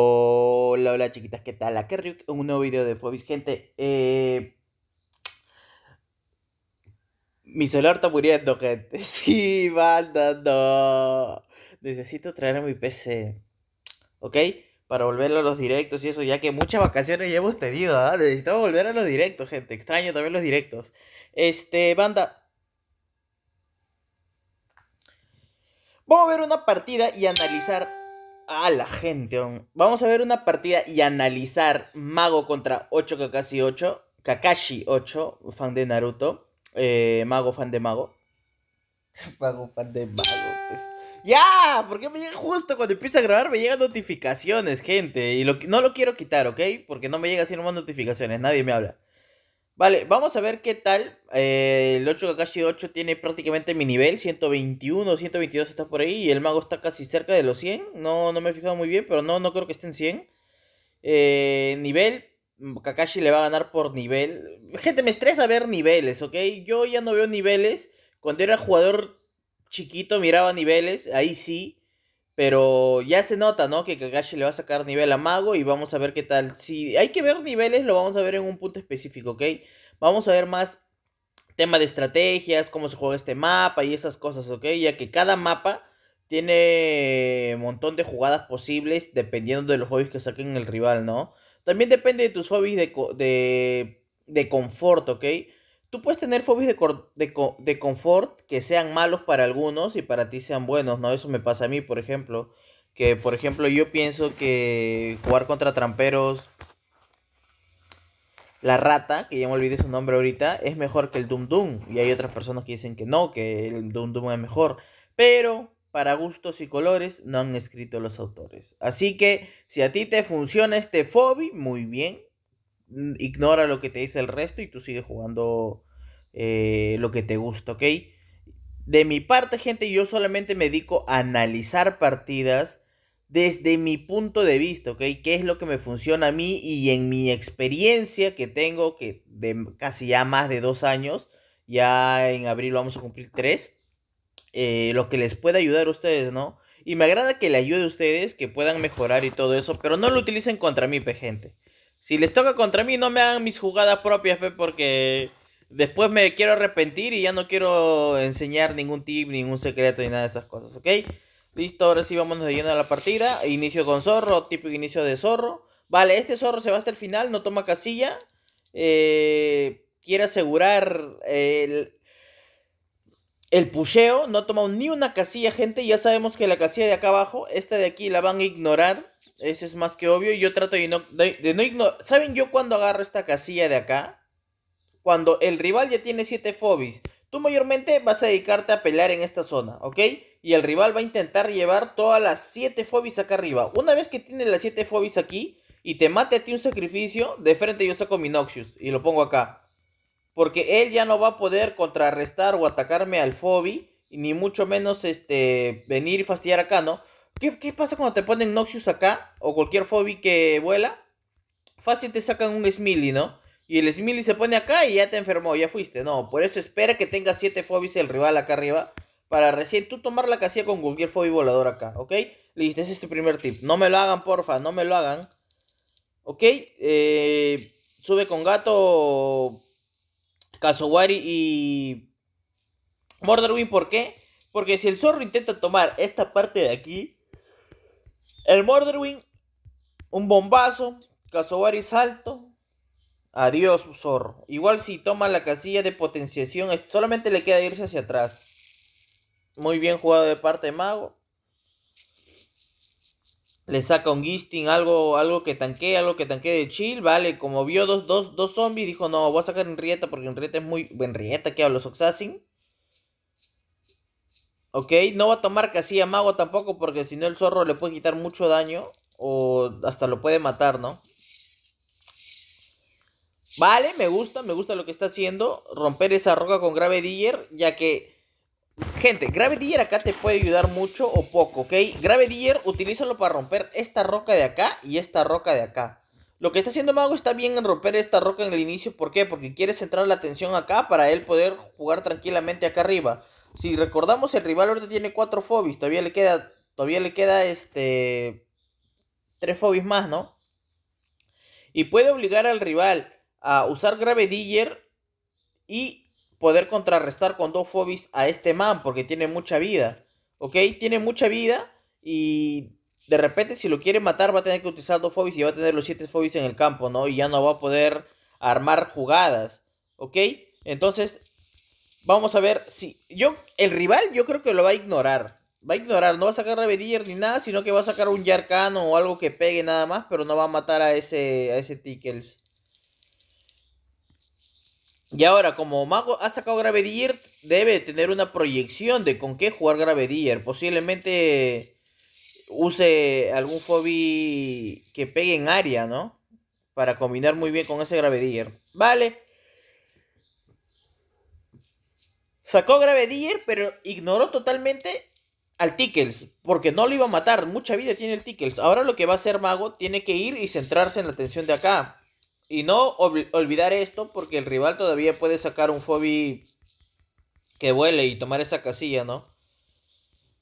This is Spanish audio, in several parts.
Hola, oh, hola chiquitas, ¿qué tal? Aquí un nuevo video de Fobis, gente. Eh, mi celular está muriendo, gente. Sí, banda, no. Necesito traer a mi PC. ¿Ok? Para volver a los directos y eso, ya que muchas vacaciones ya hemos tenido, ¿ah? Necesitamos volver a los directos, gente. Extraño también los directos. Este, banda. Vamos a ver una partida y analizar a la gente. Vamos a ver una partida y analizar Mago contra 8 Kakashi 8. Kakashi 8, fan de Naruto. Eh, mago, fan de Mago. mago, fan de Mago. Pues. Ya, porque me llega justo cuando empiezo a grabar, me llegan notificaciones, gente. Y no lo quiero quitar, ¿ok? Porque no me llega así más notificaciones, nadie me habla. Vale, vamos a ver qué tal. Eh, el 8 Kakashi 8 tiene prácticamente mi nivel, 121, 122 está por ahí. Y el mago está casi cerca de los 100. No, no me he fijado muy bien, pero no, no creo que esté en 100. Eh, nivel, Kakashi le va a ganar por nivel. Gente, me estresa ver niveles, ¿ok? Yo ya no veo niveles. Cuando era jugador chiquito miraba niveles, ahí sí. Pero ya se nota, ¿no? Que Kagashi le va a sacar nivel a Mago y vamos a ver qué tal. Si hay que ver niveles, lo vamos a ver en un punto específico, ¿ok? Vamos a ver más tema de estrategias, cómo se juega este mapa y esas cosas, ¿ok? Ya que cada mapa tiene un montón de jugadas posibles dependiendo de los hobbies que saquen el rival, ¿no? También depende de tus hobbies de, de, de confort, ¿ok? Tú puedes tener fobias de, de, confort que sean malos para algunos y para ti sean buenos, ¿no? Eso me pasa a mí, por ejemplo. Que, por ejemplo, yo pienso que jugar contra tramperos... La rata, que ya me olvidé su nombre ahorita, es mejor que el dum-dum. Y hay otras personas que dicen que no, que el dum-dum es mejor. Pero para gustos y colores no han escrito los autores. Así que si a ti te funciona este fobi, muy bien ignora lo que te dice el resto y tú sigues jugando eh, lo que te gusta, ¿ok? De mi parte, gente, yo solamente me dedico a analizar partidas desde mi punto de vista, ¿ok? ¿Qué es lo que me funciona a mí y en mi experiencia que tengo, que de casi ya más de dos años, ya en abril vamos a cumplir tres, eh, lo que les puede ayudar a ustedes, ¿no? Y me agrada que le ayude a ustedes, que puedan mejorar y todo eso, pero no lo utilicen contra mí, gente. Si les toca contra mí, no me hagan mis jugadas propias, porque después me quiero arrepentir y ya no quiero enseñar ningún tip, ningún secreto ni nada de esas cosas, ¿ok? Listo, ahora sí vámonos de lleno a la partida. Inicio con zorro, tipo inicio de zorro. Vale, este zorro se va hasta el final, no toma casilla. Eh, quiere asegurar el, el pusheo. No toma ni una casilla, gente. Ya sabemos que la casilla de acá abajo, esta de aquí, la van a ignorar. Eso es más que obvio. Y Yo trato de no, de, no ignorar. ¿Saben yo cuando agarro esta casilla de acá? Cuando el rival ya tiene 7 fobis. Tú mayormente vas a dedicarte a pelear en esta zona, ¿ok? Y el rival va a intentar llevar todas las 7 fobis acá arriba. Una vez que tiene las 7 fobis aquí y te mate a ti un sacrificio, de frente yo saco mi Noxious. y lo pongo acá. Porque él ya no va a poder contrarrestar o atacarme al fobi, ni mucho menos este, venir y fastidiar acá, ¿no? ¿Qué, pasa cuando te ponen Noxius acá? O cualquier Fobi que vuela. Fácil te sacan un Smiley, ¿no? Y el Smiley se pone acá y ya te enfermó, ya fuiste. No, por eso espera que tenga 7 Fobis el rival acá arriba. Para recién tú tomar la casilla con cualquier Fobi volador acá, ¿ok? Listo, ese es tu primer tip. No me lo hagan, porfa, no me lo hagan. ¿Ok? Eh, sube con gato. Kazowari y. Mordorwin, ¿por qué? Porque si el zorro intenta tomar esta parte de aquí, el Murderwing, un bombazo, Casobari varios Adiós, zorro. Igual si toma la casilla de potenciación, solamente le queda irse hacia atrás. Muy bien jugado de parte de Mago. Le saca un Gisting, algo, algo que tanquee, algo que tanquee de chill, vale. Como vio dos, dos, zombies, dijo, no, voy a sacar Enrieta porque Enrieta es muy... Enrieta, que hablo? Soxassin, Ok, no va a tomar a Mago tampoco porque si no el zorro le puede quitar mucho daño o hasta lo puede matar, ¿no? Vale, me gusta, me gusta lo que está haciendo. Romper esa roca con Grave ya que... Gente, Grave acá te puede ayudar mucho o poco, ¿ok? Grave utilízalo para romper esta roca de acá y esta roca de acá. Lo que está haciendo Mago está bien en romper esta roca en el inicio, ¿por qué? Porque quiere centrar la atención acá para él poder jugar tranquilamente acá arriba. Si recordamos, el rival ahorita tiene cuatro fobis Todavía le queda. Todavía le queda este. Tres fobis más, ¿no? Y puede obligar al rival a usar Grave y poder contrarrestar con dos fobis a este man porque tiene mucha vida. ¿Ok? Tiene mucha vida y de repente si lo quiere matar va a tener que utilizar dos fobis y va a tener los siete fobis en el campo, ¿no? Y ya no va a poder armar jugadas, ¿ok? Entonces Vamos a ver si. Yo, el rival, yo creo que lo va a ignorar. Va a ignorar, no va a sacar gravedir ni nada, sino que va a sacar un Yarkano o algo que pegue nada más, pero no va a matar a ese, a ese Tickles. Y ahora, como Mago ha sacado Gravedier, debe tener una proyección de con qué jugar Gravedier. Posiblemente use algún Fobi que pegue en área, ¿no? Para combinar muy bien con ese Gravedier. Vale. Sacó grave pero ignoró totalmente al Tickles, porque no lo iba a matar. Mucha vida tiene el Tickles. Ahora lo que va a hacer Mago tiene que ir y centrarse en la atención de acá. Y no olvidar esto, porque el rival todavía puede sacar un Fobi que vuele y tomar esa casilla, ¿no?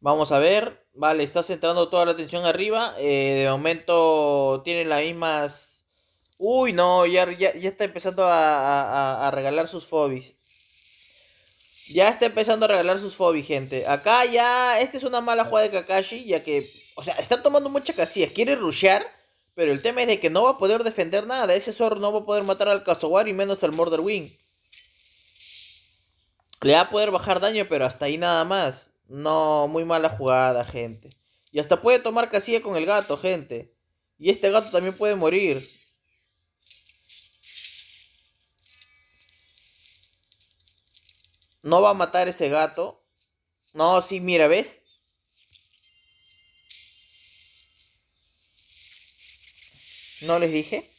Vamos a ver. Vale, está centrando toda la atención arriba. Eh, de momento tiene las mismas. Uy, no, ya, ya, está empezando a, regalar sus Fobis. Ya está empezando a regalar sus Fobi, gente. Acá ya, esta es una mala ah. jugada de Kakashi, ya que, o sea, está tomando mucha casilla, quiere rushear, pero el tema es de que no va a poder defender nada. Ese zorro no va a poder matar al y menos al Murder Wing. Le va a poder bajar daño, pero hasta ahí nada más. No, muy mala jugada, gente. Y hasta puede tomar casilla con el gato, gente. Y este gato también puede morir. No va a matar ese gato. No, sí, mira, ¿ves? ¿No les dije?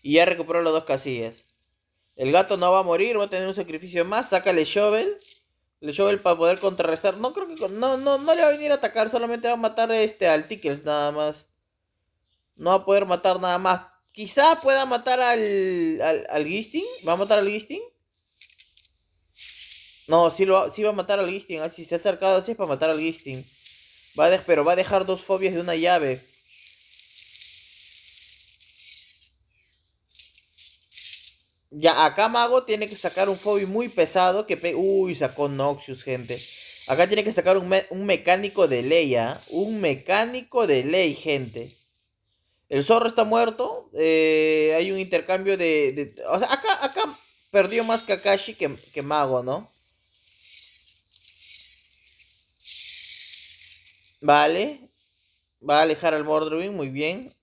Y ya recuperó las dos casillas. El gato no va a morir, va a tener un sacrificio más. Sácale Shovel. Le Shovel para poder contrarrestar. No creo que... No, no, no le va a venir a atacar. Solamente va a matar este, al Tickles nada más. No va a poder matar nada más. Quizá pueda matar al... Al, al Gisting. ¿Va a matar al Gisting? No, sí, lo, va a matar al Gisting. así ah, se ha acercado así es para matar al Gisting. pero va a dejar dos fobias de una llave. Ya, acá Mago tiene que sacar un Fobi muy pesado que... Uy, sacó Noxius, gente. Acá tiene que sacar un, mecánico de ley, ¿ah? Un mecánico de ley, gente. El zorro está muerto. Eh, hay un intercambio de, o sea, acá, acá perdió más Kakashi que, que Mago, ¿no? Vale. Va a alejar al Mordruin, muy bien.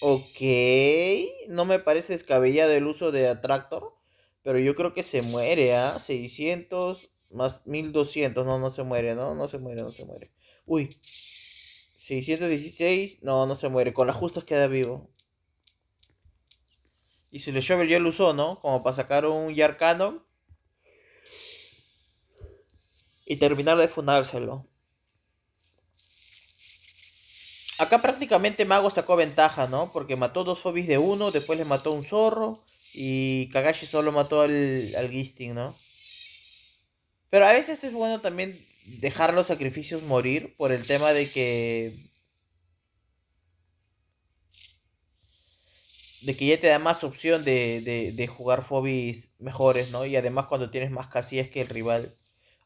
Ok. No me parece descabellado el uso de Atractor. Pero yo creo que se muere, ¿ah? 600 más 1200. No, no se muere, ¿no? No se muere, no se muere. Uy. 616. No, no se muere. Con las justas queda vivo. Y si le Shovel yo lo usó, ¿no? Como para sacar un Yar y terminar de funárselo. Acá prácticamente Mago sacó ventaja, ¿no? Porque mató dos fobis de uno, después le mató un zorro y Kagashi solo mató al, al Gisting, ¿no? Pero a veces es bueno también dejar los sacrificios morir por el tema de que... De que ya te da más opción de, de, de jugar fobis mejores, ¿no? Y además cuando tienes más casillas que el rival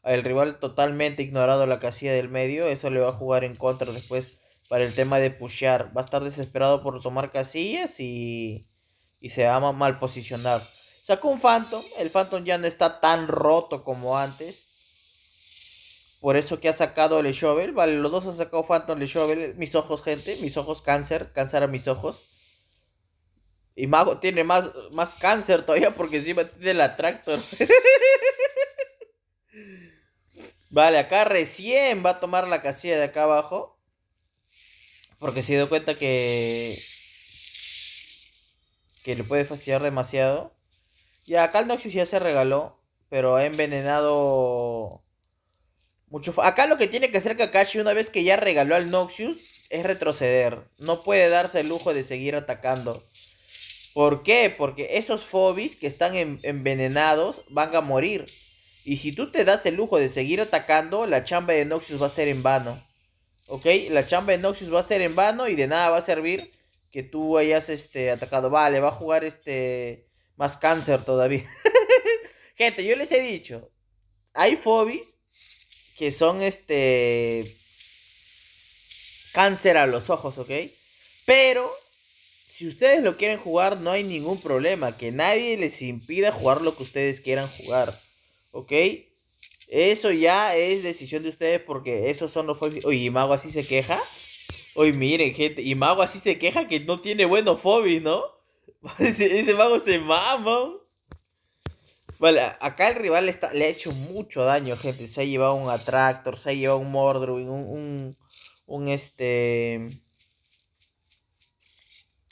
el rival totalmente ignorado la casilla del medio, eso le va a jugar en contra después para el tema de pushear. Va a estar desesperado por tomar casillas y, y se va a mal posicionar. Sacó un Phantom, el Phantom ya no está tan roto como antes. Por eso que ha sacado el Shovel, vale, los dos han sacado Phantom, el Shovel, mis ojos, gente, mis ojos, cáncer, cáncer a mis ojos. Y Mago tiene más, más cáncer todavía porque encima tiene la Tractor. Vale, acá recién va a tomar la casilla de acá abajo. Porque se dio cuenta que... Que le puede fastidiar demasiado. Y acá el Noxus ya se regaló. Pero ha envenenado... Mucho... Acá lo que tiene que hacer Kakashi una vez que ya regaló al Noxus es retroceder. No puede darse el lujo de seguir atacando. ¿Por qué? Porque esos Fobis que están envenenados van a morir. Y si tú te das el lujo de seguir atacando, la chamba de Noxus va a ser en vano. ¿Ok? La chamba de Noxus va a ser en vano y de nada va a servir que tú hayas este, atacado. Vale, va a jugar este más cáncer todavía. Gente, yo les he dicho, hay fobis que son este cáncer a los ojos, ¿ok? Pero si ustedes lo quieren jugar, no hay ningún problema. Que nadie les impida jugar lo que ustedes quieran jugar. ¿ok? Eso ya es decisión de ustedes porque esos son los fobis. Oye, Mago así se queja. Oye, miren, gente, y Mago así se queja que no tiene buenos fobis, ¿no? ese, Mago se mama. Vale, acá el rival le, está, le, ha hecho mucho daño, gente. Se ha llevado un Atractor, se ha llevado un Mordruin, un, un, este...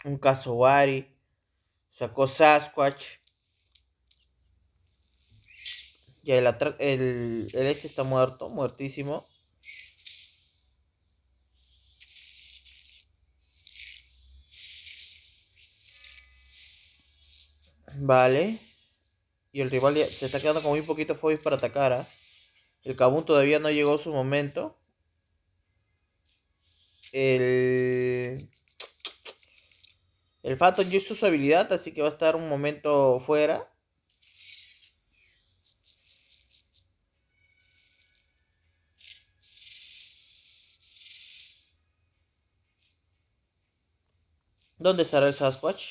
Un Casuari. Sacó Sasquatch. Y el, el, el este está muerto, muertísimo. Vale. Y el rival se está quedando con muy poquito fobis para atacar. ¿ah? El Kabun todavía no llegó su momento. El... El Phantom ya su habilidad, así que va a estar un momento fuera. ¿Dónde estará el Sasquatch?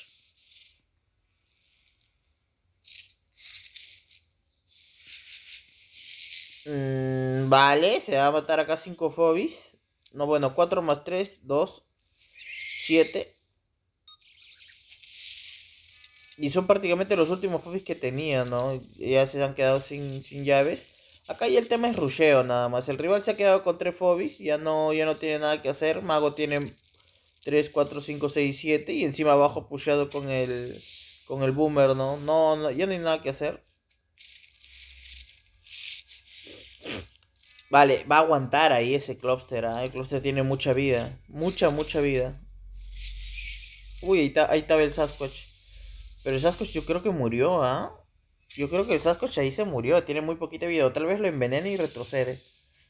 Mm, vale, se va a matar acá 5 fobis. No, bueno, 4 más 3, 2, 7. Y son prácticamente los últimos fobis que tenía, ¿no? Ya se han quedado sin, llaves. Acá ya el tema es rusheo nada más. El rival se ha quedado con 3 fobis. Ya no, ya no tiene nada que hacer. Mago tiene 3, 4, 5, 6, 7 y encima abajo pusheado con el, con el boomer, ¿no? No, no, ya no hay nada que hacer. Vale, va a aguantar ahí ese Cluster, ¿ah? El Cluster tiene mucha vida. Mucha, mucha vida. Uy, ahí, está, ahí estaba el Sasquatch. Pero el Sasquatch yo creo que murió, ¿ah? Yo creo que el Sasquatch ahí se murió. Tiene muy poquita vida. O tal vez lo envenene y retrocede.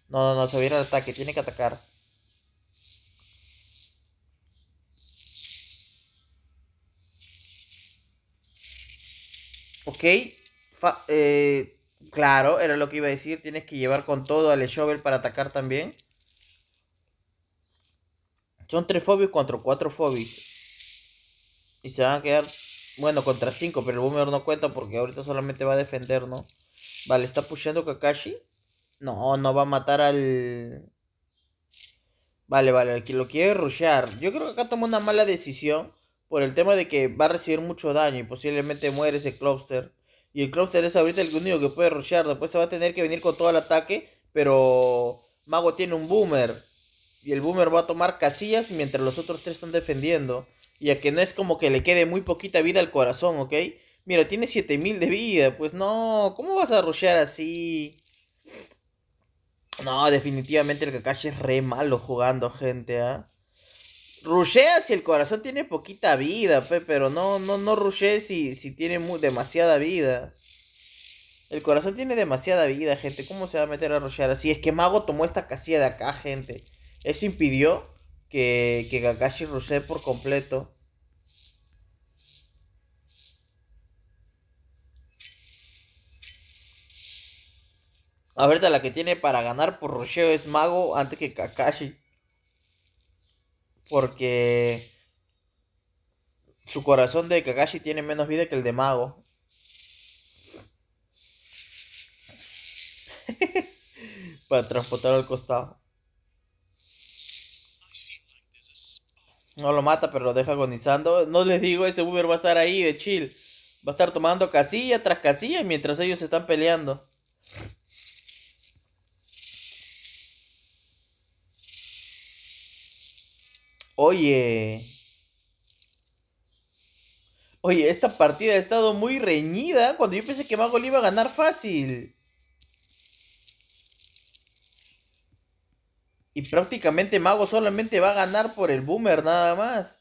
No, no, no, se viene al ataque. Tiene que atacar. Ok, eh, claro, era lo que iba a decir. Tienes que llevar con todo al Shovel para atacar también. Son tres fobis contra cuatro fobis. Y se van a quedar, bueno, contra cinco, pero el Boomer no cuenta porque ahorita solamente va a defender, ¿no? Vale, está pusheando Kakashi. No, no va a matar al... Vale, vale, aquí lo quiere rushear. Yo creo que acá tomó una mala decisión por el tema de que va a recibir mucho daño y posiblemente muere ese Clubster. Y el Clubster es ahorita el único que puede rushear. Después se va a tener que venir con todo el ataque. Pero Mago tiene un boomer. Y el boomer va a tomar casillas mientras los otros tres están defendiendo. Y a que no es como que le quede muy poquita vida al corazón, ¿ok? Mira, tiene 7000 de vida. Pues no, ¿cómo vas a rushear así? No, definitivamente el Kakashi es re malo jugando, gente, ¿ah? rushea si el corazón tiene poquita vida, pero no, no, no rushea si, tiene demasiada vida. El corazón tiene demasiada vida, gente. ¿Cómo se va a meter a rushear así? Es que Mago tomó esta casilla de acá, gente. Eso impidió que, Kakashi rushee por completo. Ahorita la que tiene para ganar por rusheo es Mago antes que Kakashi. Porque su corazón de Kagashi tiene menos vida que el de Mago. Para transportar al costado. No lo mata, pero lo deja agonizando. No les digo, ese Uber va a estar ahí de chill. Va a estar tomando casilla tras casilla mientras ellos están peleando. Oye. Oye, esta partida ha estado muy reñida cuando yo pensé que Mago le iba a ganar fácil. Y prácticamente Mago solamente va a ganar por el Boomer nada más.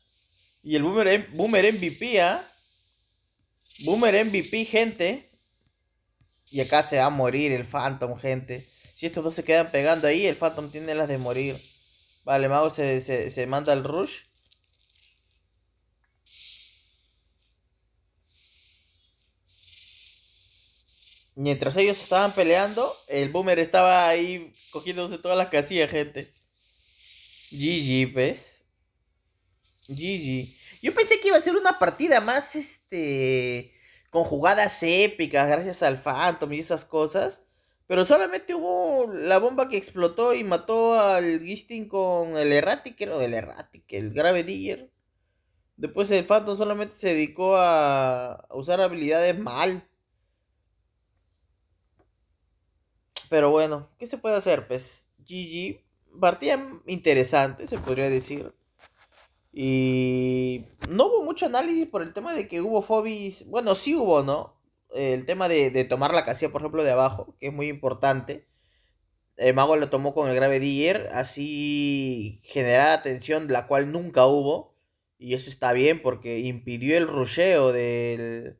Y el Boomer, boomer MVP, ¿ah? Boomer MVP, gente. Y acá se va a morir el Phantom, gente. Si estos dos se quedan pegando ahí, el Phantom tiene las de morir. Vale, Mago se, manda el rush. Mientras ellos estaban peleando, el boomer estaba ahí cogiéndose toda la casilla, gente. GG, ¿ves? GG. Yo pensé que iba a ser una partida más, este, con jugadas épicas, gracias al Phantom y esas cosas. Pero solamente hubo la bomba que explotó y mató al Gisting con el Erratic, o el Erratic, el Grave Digger. Después el Phantom solamente se dedicó a, usar habilidades mal. Pero bueno, ¿qué se puede hacer? Pues GG, partida interesante, se podría decir. Y no hubo mucho análisis por el tema de que hubo Fobis. Bueno, sí hubo, ¿no? el tema de, tomar la casilla, por ejemplo, de abajo, que es muy importante. Mago lo tomó con el grave Dier, así generar atención la cual nunca hubo. Y eso está bien porque impidió el rusheo del,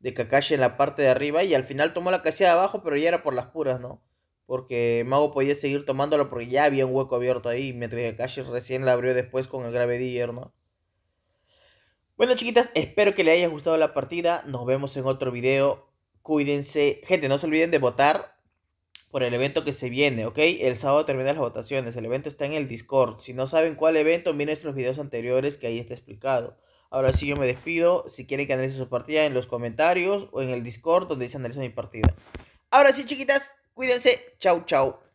de Kakashi en la parte de arriba. Y al final tomó la casilla de abajo, pero ya era por las puras, ¿no? Porque Mago podía seguir tomándolo porque ya había un hueco abierto ahí, mientras Kakashi recién la abrió después con el grave Dier, ¿no? Bueno, chiquitas, espero que les haya gustado la partida. Nos vemos en otro video. Cuídense. Gente, no se olviden de votar por el evento que se viene, ¿ok? El sábado terminan las votaciones. El evento está en el Discord. Si no saben cuál evento, miren los videos anteriores que ahí está explicado. Ahora sí, yo me despido. Si quieren que analice su partida, en los comentarios o en el Discord donde dice analiza mi partida. Ahora sí, chiquitas, cuídense. Chau, chau.